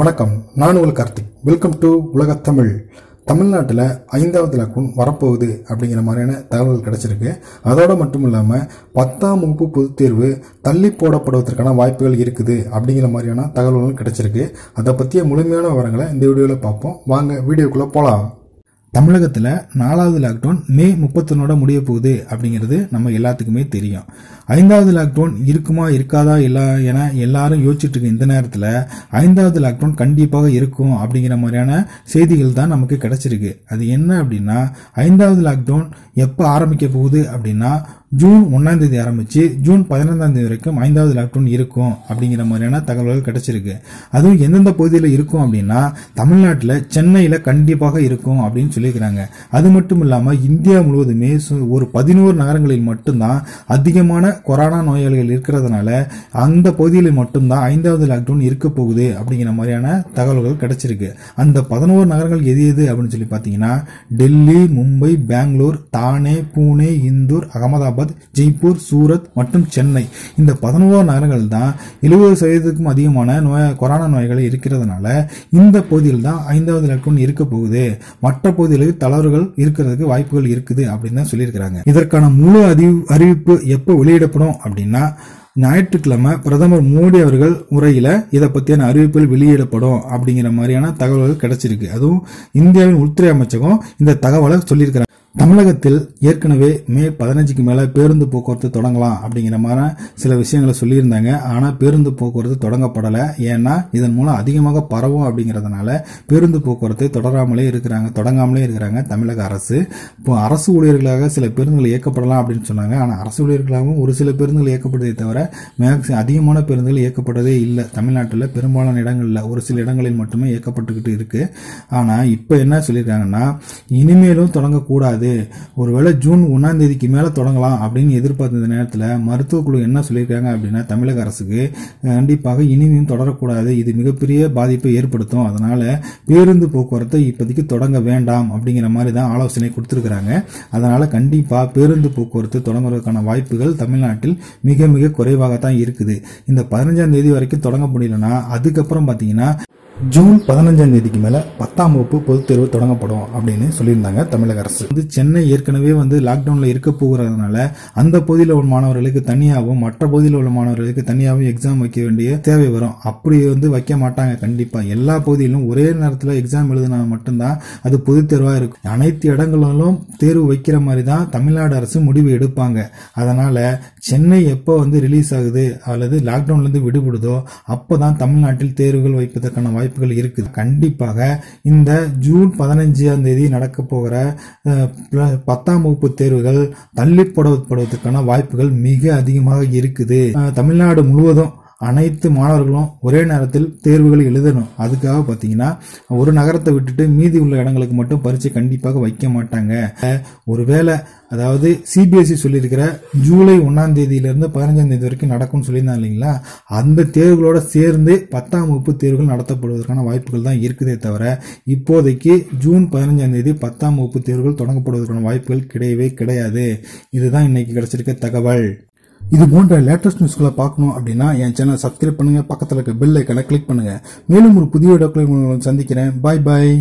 வணக்கம் நான் உங்கள் கார்த்திக் வெல்கம் டு உலக தமிழ் தமிழ்நாட்டில் ஐந்தாவது இலக்கம் வரப்போகுது அப்படிங்கிற மாதிரியான தகவல் கிடச்சிருக்கு அதோடு மட்டும் இல்லாமல் பத்தாம் வகுப்பு பொதுத் தேர்வு தள்ளி போடப்படுவதற்கான வாய்ப்புகள் இருக்குது அப்படிங்கிற மாதிரியான தகவல்களும் கிடச்சிருக்கு அதை பற்றிய முழுமையான விவரங்களை இந்த வீடியோவில் பார்ப்போம் வாங்க வீடியோக்குள்ளே போகலாம் தமிழகத்தில் நாலாவது லாக்டவுன் மே முப்பத்தொன்னோட முடிய போகுது அப்படிங்கிறது நம்ம எல்லாத்துக்குமே தெரியும் ஐந்தாவது லாக்டவுன் இருக்குமா இருக்காதா எல்லா என எல்லாரும் யோசிச்சுட்டு இருக்க இந்த நேரத்தில் ஐந்தாவது லாக்டவுன் கண்டிப்பாக இருக்கும் அப்படிங்கிற மாதிரியான செய்திகள் தான் நமக்கு கிடைச்சிருக்கு அது என்ன அப்படின்னா ஐந்தாவது லாக்டவுன் எப்போ ஆரம்பிக்க போகுது அப்படின்னா ஜூன் ஒன்றாம் தேதி ஆரம்பித்து ஜூன் பதினைந்தாம் தேதி வரைக்கும் ஐந்தாவது லாக்டவுன் இருக்கும் அப்படிங்கிற மாதிரியான தகவல்கள் கிடைச்சிருக்கு அதுவும் எந்தெந்த பகுதியில் இருக்கும் அப்படின்னா தமிழ்நாட்டில் சென்னையில் கண்டிப்பாக இருக்கும் அப்படின்னு சொல்லியிருக்கிறாங்க அது மட்டும் இல்லாமல் இந்தியா முழுவதுமே ஒரு பதினோரு நகரங்களில் மட்டும்தான் அதிகமான கொரோனா நோயாளிகள் இருக்கிறதுனால அந்த பகுதியில் மட்டும்தான் ஐந்தாவது லாக்டவுன் இருக்க போகுது அப்படிங்கிற மாதிரியான தகவல்கள் கிடைச்சிருக்கு அந்த பதினோரு நகரங்கள் எது எது அப்படின்னு சொல்லி பார்த்தீங்கன்னா டெல்லி மும்பை பெங்களூர் தானே பூனே இந்தூர் அகமதாபாத் அகமதாபாத் ஜெய்ப்பூர் சூரத் மற்றும் சென்னை இந்த பதினோரு நகரங்கள் தான் எழுபது சதவீதத்துக்கும் அதிகமான நோய் கொரோனா நோய்கள் இருக்கிறதுனால இந்த பகுதியில் தான் ஐந்தாவது இலக்கம் இருக்க போகுது மற்ற பகுதிகளில் தளர்வுகள் இருக்கிறதுக்கு வாய்ப்புகள் இருக்குது அப்படின்னு தான் சொல்லியிருக்கிறாங்க இதற்கான முழு அறிவிப்பு எப்போ வெளியிடப்படும் அப்படின்னா ஞாயிற்றுக்கிழமை பிரதமர் மோடி அவர்கள் முறையில் இதை பற்றியான அறிவிப்புகள் வெளியிடப்படும் அப்படிங்கிற மாதிரியான தகவல்கள் கிடைச்சிருக்கு அதுவும் இந்தியாவின் உள்துறை அமைச்சகம் இந்த தகவலை சொல்லியிருக்கிறாங்க தமிழகத்தில் ஏற்கனவே மே பதினஞ்சுக்கு மேலே பேருந்து போக்குவரத்து தொடங்கலாம் அப்படிங்கிற மாதிரி சில விஷயங்களை சொல்லியிருந்தாங்க ஆனால் பேருந்து போக்குவரத்து தொடங்கப்படலை ஏன்னா இதன் மூலம் அதிகமாக பரவும் அப்படிங்கிறதுனால பேருந்து போக்குவரத்தை தொடராமலே இருக்கிறாங்க தொடங்காமலே இருக்கிறாங்க தமிழக அரசு இப்போ அரசு ஊழியர்களாக சில பேருந்துகள் இயக்கப்படலாம் அப்படின்னு சொன்னாங்க ஆனால் அரசு ஊழியர்களாகவும் ஒரு சில பேருந்துகள் இயக்கப்படுதே தவிர மேக்ஸி அதிகமான பேருந்துகள் இயக்கப்பட்டதே இல்லை தமிழ்நாட்டில் பெரும்பாலான இடங்களில் ஒரு சில இடங்களில் மட்டுமே இயக்கப்பட்டுக்கிட்டு இருக்குது ஆனால் இப்போ என்ன சொல்லியிருக்காங்கன்னா இனிமேலும் தொடங்கக்கூடாது முடியாது ஒருவேளை ஜூன் ஒன்றாம் தேதிக்கு மேலே தொடங்கலாம் அப்படின்னு எதிர்பார்த்த நேரத்தில் மருத்துவ குழு என்ன சொல்லியிருக்காங்க அப்படின்னா தமிழக அரசுக்கு கண்டிப்பாக இனிமையும் தொடரக்கூடாது இது மிகப்பெரிய பாதிப்பை ஏற்படுத்தும் அதனால் பேருந்து போக்குவரத்தை இப்போதைக்கு தொடங்க வேண்டாம் அப்படிங்கிற மாதிரி தான் ஆலோசனை கொடுத்துருக்குறாங்க அதனால் கண்டிப்பாக பேருந்து போக்குவரத்து தொடங்குவதற்கான வாய்ப்புகள் தமிழ்நாட்டில் மிக மிக குறைவாக தான் இருக்குது இந்த பதினஞ்சாம் தேதி வரைக்கும் தொடங்க முடியலன்னா அதுக்கப்புறம் பார்த்தீங்கன்னா ஜூன் பதினஞ்சாம் தேதிக்கு மேலே பத்தாம் வகுப்பு பொதுத் தேர்வு தொடங்கப்படும் அப்படின்னு சொல்லியிருந்தாங்க தமிழக அரசு வந்து சென்னை ஏற்கனவே வந்து லாக்டவுனில் இருக்க போகிறதுனால அந்த பகுதியில் உள்ள மாணவர்களுக்கு தனியாகவும் மற்ற பகுதியில் உள்ள மாணவர்களுக்கு தனியாகவும் எக்ஸாம் வைக்க வேண்டிய தேவை வரும் அப்படி வந்து வைக்க மாட்டாங்க கண்டிப்பாக எல்லா பகுதியிலும் ஒரே நேரத்தில் எக்ஸாம் எழுதினா மட்டும்தான் அது பொதுத் தேர்வாக இருக்கும் அனைத்து இடங்களிலும் தேர்வு வைக்கிற மாதிரி தான் தமிழ்நாடு அரசு முடிவு எடுப்பாங்க அதனால் சென்னை எப்போ வந்து ரிலீஸ் ஆகுது அல்லது லாக்டவுன்லேருந்து விடுபடுதோ அப்போ தான் தமிழ்நாட்டில் தேர்வுகள் வைப்பதற்கான வாய்ப்பு வாய்ப்புகள் இருக்குது கண்டிப்பாக இந்த ஜூன் பதினஞ்சாம் தேதி நடக்க போகிற பத்தாம் வகுப்பு தேர்வுகள் தள்ளி போடப்படுவதற்கான வாய்ப்புகள் மிக அதிகமாக இருக்குது தமிழ்நாடு முழுவதும் அனைத்து மாணவர்களும் ஒரே நேரத்தில் தேர்வுகள் எழுதணும் அதுக்காக பார்த்தீங்கன்னா ஒரு நகரத்தை விட்டுட்டு மீதி உள்ள இடங்களுக்கு மட்டும் பரீட்சை கண்டிப்பாக வைக்க மாட்டாங்க ஒருவேளை அதாவது சிபிஎஸ்சி e சொல்லியிருக்கிற ஜூலை ஒன்றாம் தேதியிலிருந்து பதினஞ்சாம் தேதி வரைக்கும் நடக்கும்னு சொல்லியிருந்தாங்க இல்லைங்களா அந்த தேர்வுகளோட சேர்ந்து பத்தாம் வகுப்பு தேர்வுகள் நடத்தப்படுவதற்கான வாய்ப்புகள் தான் இருக்குதே தவிர இப்போதைக்கு ஜூன் பதினஞ்சாம் தேதி பத்தாம் வகுப்பு தேர்வுகள் தொடங்கப்படுவதற்கான வாய்ப்புகள் கிடையவே கிடையாது இதுதான் இன்னைக்கு கிடைச்சிருக்க தகவல் இது போன்ற லேட்டஸ்ட் நியூஸ்களை பார்க்கணும் அப்படின்னா என் சேனல் சப்ஸ்கிரைப் பண்ணுங்க பக்கத்தில் இருக்க பெல் ஐக்கனை கிளிக் பண்ணுங்க மேலும் ஒரு புதிய வீடியோக்களை சந்திக்கிறேன் பாய் பாய்